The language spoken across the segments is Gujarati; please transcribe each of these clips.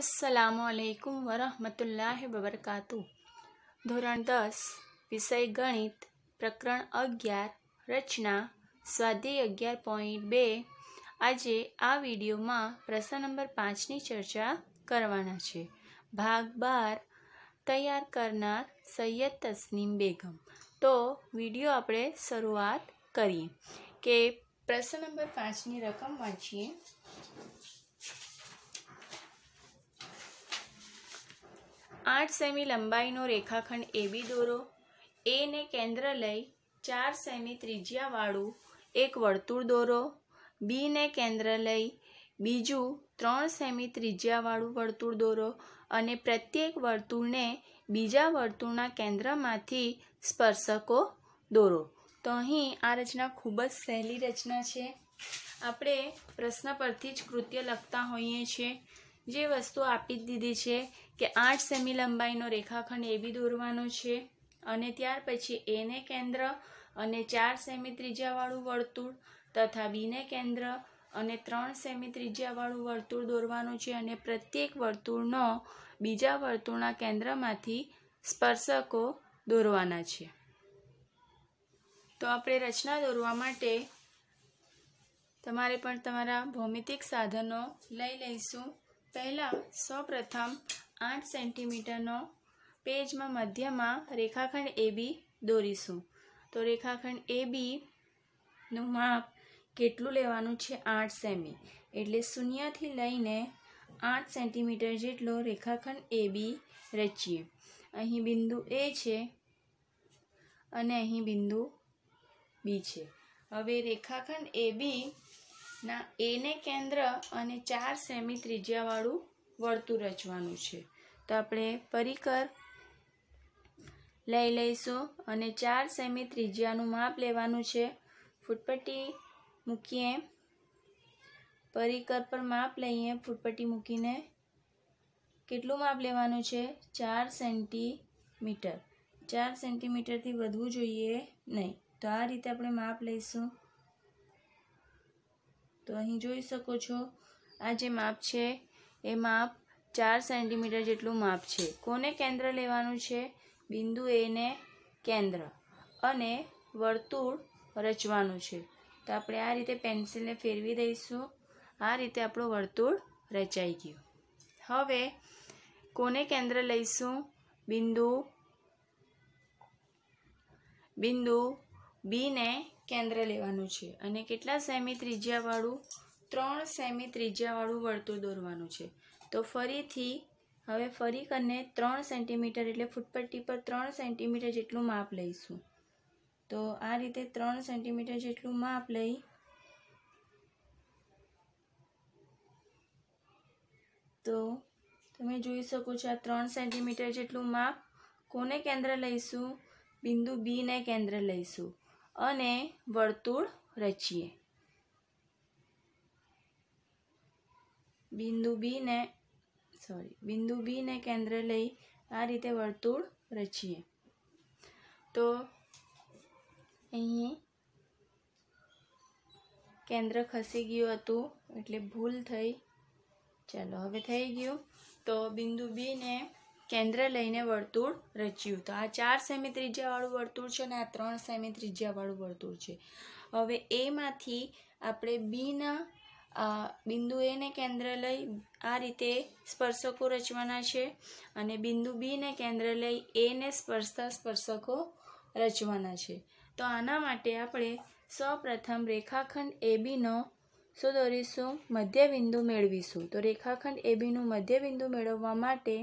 અસલામુઅલૈકુમ વરહમતુલ્લાહ વબરકાતુ ધોરણ દસ વિષય ગણિત પ્રકરણ અગિયાર રચના સ્વાધ્યાય અગિયાર પોઈન્ટ બે આજે આ વિડીયોમાં પ્રશ્ન નંબર પાંચની ચર્ચા કરવાના છે ભાગ બાર તૈયાર કરનાર સૈયદ તસનીમ બેગમ તો વિડીયો આપણે શરૂઆત કરીએ કે પ્રશ્ન નંબર પાંચની રકમ વાંચીએ આઠ સેમી લંબાઈનો રેખાખંડ એબી દોરો એને કેન્દ્ર લઈ ચાર સેમી ત્રિજ્યાવાળું એક વર્તુળ દોરો બીને કેન્દ્ર લઈ બીજું ત્રણ સેમી ત્રિજ્યાવાળું વર્તુળ દોરો અને પ્રત્યેક વર્તુળને બીજા વર્તુળના કેન્દ્રમાંથી સ્પર્શકો દોરો તો અહીં આ રચના ખૂબ જ સહેલી રચના છે આપણે પ્રશ્ન પરથી જ કૃત્ય લખતા હોઈએ છીએ જે વસ્તુ આપી દીધી છે કે આઠ સેમી લંબાઈનો રેખાખંડ એબી દોરવાનો છે અને ત્યાર પછી એને કેન્દ્ર અને ચાર સેમી ત્રિજ્યાવાળું વર્તુળ તથા બીને કેન્દ્ર અને ત્રણ સેમી ત્રિજ્યાવાળું વર્તુળ દોરવાનું છે અને પ્રત્યેક વર્તુળનો બીજા વર્તુળના કેન્દ્રમાંથી સ્પર્શકો દોરવાના છે તો આપણે રચના દોરવા માટે તમારે પણ તમારા ભૌમિતિક સાધનો લઈ લઈશું પહેલાં સૌપ્રથમ આઠ સેન્ટીમીટરનો પેજમાં મધ્યમાં રેખાખંડ એ બી દોરીશું તો રેખાખંડ એબીનું માપ કેટલું લેવાનું છે આઠ સેમી એટલે શૂન્યથી લઈને આઠ સેન્ટીમીટર જેટલો રેખાખંડ એબી રચીએ અહીં બિંદુ એ છે અને અહીં બિંદુ બી છે હવે રેખાખંડ એ બી ના એને કેન્દ્ર અને ચાર સેમી ત્રિજ્યાવાળું વર્તુળ રચવાનું છે તો આપણે પરિકર લઈ લઈશું અને ચાર સેમી ત્રિજ્યાનું માપ લેવાનું છે ફૂટપટ્ટી મૂકીએ પરિકર પર માપ લઈએ ફૂટપટ્ટી મૂકીને કેટલું માપ લેવાનું છે ચાર સેન્ટીમીટર ચાર સેન્ટીમીટરથી વધવું જોઈએ નહીં તો આ રીતે આપણે માપ લઈશું તો અહીં જોઈ શકો છો આ જે માપ છે એ માપ ચાર સેન્ટીમીટર જેટલું માપ છે કોને કેન્દ્ર લેવાનું છે બિંદુ એને કેન્દ્ર અને વર્તુળ રચવાનું છે તો આપણે આ રીતે પેન્સિલને ફેરવી દઈશું આ રીતે આપણું વર્તુળ રચાઈ ગયું હવે કોને કેન્દ્ર લઈશું બિંદુ બિંદુ બીને કેન્દ્ર લેવાનું છે અને કેટલા સેમી ત્રિજ્યાવાળું ત્રણ સેમી ત્રિજ્યાવાળું વર્તુળ દોરવાનું છે તો ફરીથી હવે ફરી કરીને ત્રણ સેન્ટીમીટર એટલે ફૂટપટ્ટી પર ત્રણ સેન્ટીમીટર જેટલું માપ લઈશું તો આ રીતે ત્રણ સેન્ટીમીટર જેટલું માપ લઈ તો તમે જોઈ શકો છો આ ત્રણ સેન્ટીમીટર જેટલું માપ કોને કેન્દ્ર લઈશું બિંદુ બીને કેન્દ્ર લઈશું અને વર્તુળ રચીએ બિંદુ બીને સોરી બિંદુ બીને કેન્દ્ર લઈ આ રીતે વર્તુળ રચીએ તો અહીં કેન્દ્ર ખસી ગયું હતું એટલે ભૂલ થઈ ચાલો હવે થઈ ગયું તો બિંદુ બીને કેન્દ્ર લઈને વર્તુળ રચ્યું તો આ ચાર સેમી ત્રિજ્યાવાળું વર્તુળ છે અને આ ત્રણ સેમી ત્રિજ્યાવાળું વર્તુળ છે હવે એમાંથી આપણે બીના બિંદુ એને કેન્દ્ર લઈ આ રીતે સ્પર્શકો રચવાના છે અને બિંદુ બીને કેન્દ્ર લઈ એને સ્પર્શતા સ્પર્શકો રચવાના છે તો આના માટે આપણે સૌપ્રથમ રેખાખંડ એબીનો શું દોરીશું મધ્યબિંદુ મેળવીશું તો રેખાખંડ એબીનું મધ્યબિંદુ મેળવવા માટે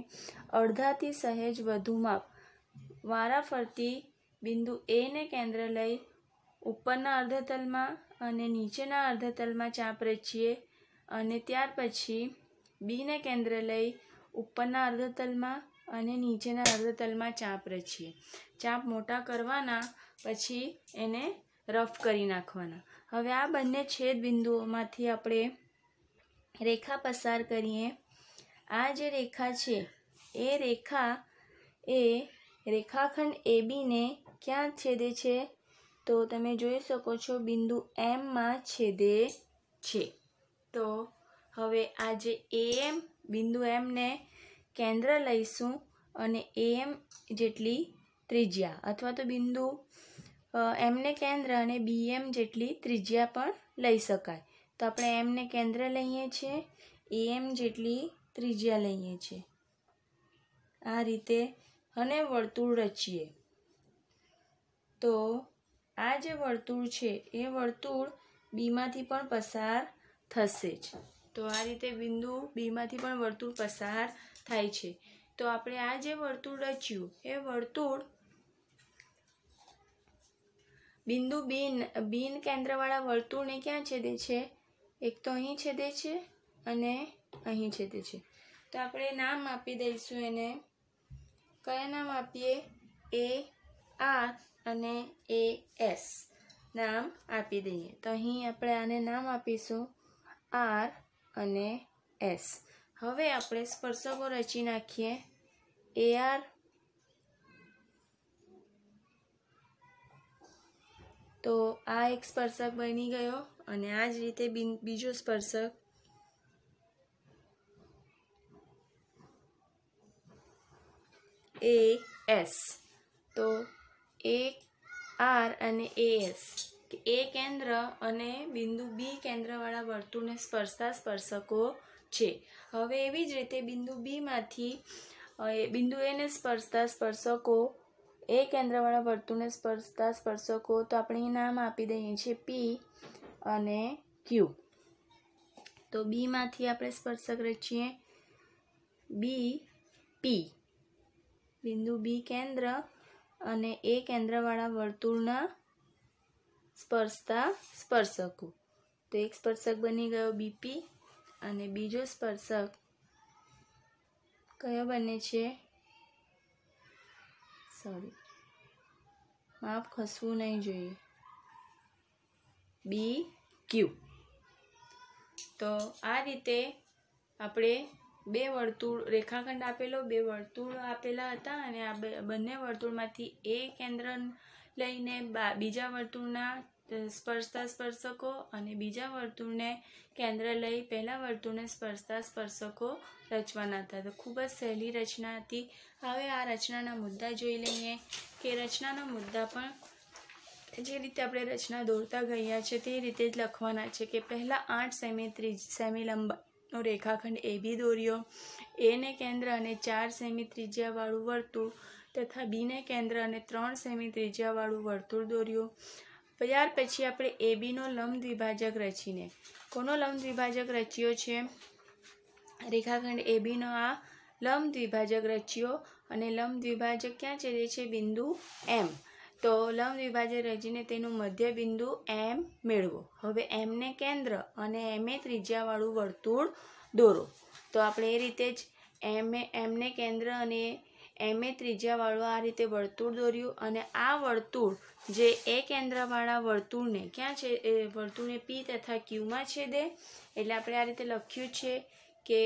અડધાથી સહેજ વધુ માપ વારાફરતી બિંદુ એને કેન્દ્ર લઈ ઉપરના અર્ધતલમાં અને નીચેના અર્ધતલમાં ચાપ રચીએ અને ત્યાર પછી બીને કેન્દ્ર લઈ ઉપરના અર્ધતલમાં અને નીચેના અર્ધતલમાં ચાપ રચીએ ચાપ મોટા કરવાના પછી એને રફ કરી નાખવાના હવે આ બંને છેદ બિંદુઓમાંથી આપણે રેખા પસાર કરીએ આ જે રેખા છે એ રેખા એ રેખાખંડ એબીને ક્યાં છેદે છે તો તમે જોઈ શકો છો બિંદુ એમમાં છેદે છે તો હવે આ જે એમ બિંદુ એમને કેન્દ્ર લઈશું અને એમ જેટલી ત્રિજ્યા અથવા તો બિંદુ એમને કેન્દ્ર અને બી એમ જેટલી ત્રિજ્યા પણ લઈ શકાય તો આપણે એમને કેન્દ્ર લઈએ છીએ એ એમ જેટલી ત્રિજ્યા લઈએ છીએ આ રીતે અને વર્તુળ રચીએ તો આ જે વર્તુળ છે એ વર્તુળ બીમાંથી પણ પસાર થશે જ તો આ રીતે બિંદુ બીમાંથી પણ વર્તુળ પસાર થાય છે તો આપણે આ જે વર્તુળ રચ્યું એ વર્તુળ બિંદુ બિન બિન કેન્દ્રવાળા વર્તુળને ક્યાં છેદે છે એક તો અહીં છેદે છે અને અહીં છેદે છે તો આપણે નામ આપી દઈશું એને કયા નામ આપીએ એ આર અને એ એસ નામ આપી દઈએ તો અહીં આપણે આને નામ આપીશું આર અને એસ હવે આપણે સ્પર્શકો રચી નાખીએ એ આર તો આ એક સ્પર્શક બની ગયો અને આ જ રીતે બીજો સ્પર્શક એ એસ તો એ આર અને એ એસ એ કેન્દ્ર અને બિંદુ બી કેન્દ્રવાળા વર્તુળને સ્પર્શતા સ્પર્શકો છે હવે એવી જ રીતે બિંદુ બીમાંથી બિંદુ એને સ્પર્શતા સ્પર્શકો એ કેન્દ્રવાળા વર્તુળને સ્પર્શતા સ્પર્શકો તો આપણે નામ આપી દઈએ છીએ પી અને ક્યુ તો બીમાંથી આપણે સ્પર્શક રચીએ બી પી બિંદુ બી કેન્દ્ર અને એ કેન્દ્રવાળા વર્તુળના સ્પર્શતા સ્પર્શકો તો એક સ્પર્શક બની ગયો બીપી અને બીજો સ્પર્શક કયો બને છે સોરી માપ ખસવું નહીં જોઈએ બી ક્યુ તો આ રીતે આપણે બે વર્તુળ રેખાખંડ આપેલો બે વર્તુળ આપેલા હતા અને આ બંને વર્તુળમાંથી એ કેન્દ્ર લઈને બીજા વર્તુળના સ્પર્શતા સ્પર્શકો અને બીજા વર્તુળને કેન્દ્ર લઈ પહેલાં વર્તુળને સ્પર્શતા સ્પર્શકો રચવાના હતા તો ખૂબ જ સહેલી રચના હતી હવે આ રચનાના મુદ્દા જોઈ લઈએ કે રચનાના મુદ્દા પણ જે રીતે આપણે રચના દોરતા ગયા છે તે રીતે જ લખવાના છે કે પહેલાં આઠ સેમી ત્રીજ સેમી લંબાનો રેખાખંડ એ બી દોર્યો એને કેન્દ્ર અને ચાર સેમી ત્રિજ્યાવાળું વર્તુળ તથા બીને કેન્દ્ર અને ત્રણ સેમી ત્રિજ્યાવાળું વર્તુળ દોર્યું ત્યાર પછી આપણે એ બીનો લંબ દ્વિભાજક રચીને કોનો લંબ દ્વિભાજક રચ્યો છે રેખાખંડ એ બીનો આ લંબ દ્વિભાજક રચ્યો અને લંબ દ્વિભાજક ક્યાં છે છે બિંદુ એમ તો લંબ દ્વિભાજક રચીને તેનું મધ્ય બિંદુ એમ મેળવો હવે એમને કેન્દ્ર અને એમએ એ ત્રિજ્યાવાળું વર્તુળ દોરો તો આપણે એ રીતે જ એમએ એમને કેન્દ્ર અને એમએ એ ત્રિજ્યાવાળું આ રીતે વર્તુળ દોર્યું અને આ વર્તુળ જે એ કેન્દ્રવાળા વર્તુળને ક્યાં છે એ વર્તુળને પી તથા ક્યુમાં છેદે એટલે આપણે આ રીતે લખ્યું છે કે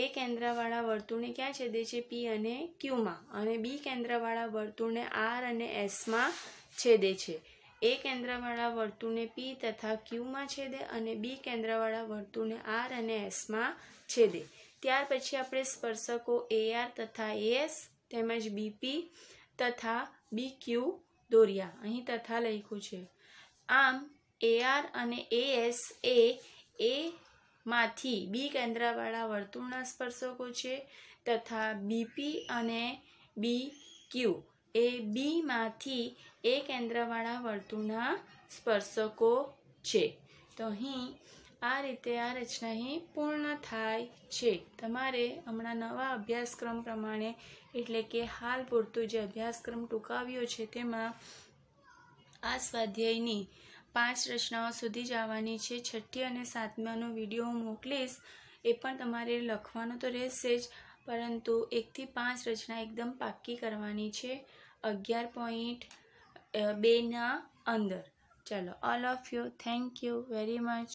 એ કેન્દ્રવાળા વર્તુળને ક્યાં છેદે છે પી અને ક્યુમાં અને બી કેન્દ્રવાળા વર્તુળને આર અને એસમાં છેદે છે એ કેન્દ્રવાળા વર્તુળને પી તથા ક્યુમાં છેદે અને બી કેન્દ્રવાળા વર્તુળને આર અને એસમાં છેદે ત્યાર પછી આપણે સ્પર્શકો એઆર તથા એ એસ તેમજ બીપી તથા બી ક્યુ દોર્યા અહીં તથા લખ્યું છે આમ એઆર અને એ એસ એ માંથી બી કેન્દ્રવાળા વર્તુળના સ્પર્શકો છે તથા બીપી અને બી ક્યુ એ બીમાંથી એ કેન્દ્રવાળા વર્તુળના સ્પર્શકો છે તો અહીં આ રીતે આ રચના અહીં પૂર્ણ થાય છે તમારે હમણાં નવા અભ્યાસક્રમ પ્રમાણે એટલે કે હાલ પૂરતું જે અભ્યાસક્રમ ટૂંકાવ્યો છે તેમાં આ સ્વાધ્યાયની પાંચ રચનાઓ સુધી જ છે છઠ્ઠી અને સાતમાનો વિડીયો હું મોકલીશ એ પણ તમારે લખવાનો તો રહેશે જ પરંતુ એકથી પાંચ રચના એકદમ પાક્કી કરવાની છે અગિયાર પોઈન્ટ બેના અંદર ચલો all of you thank you very much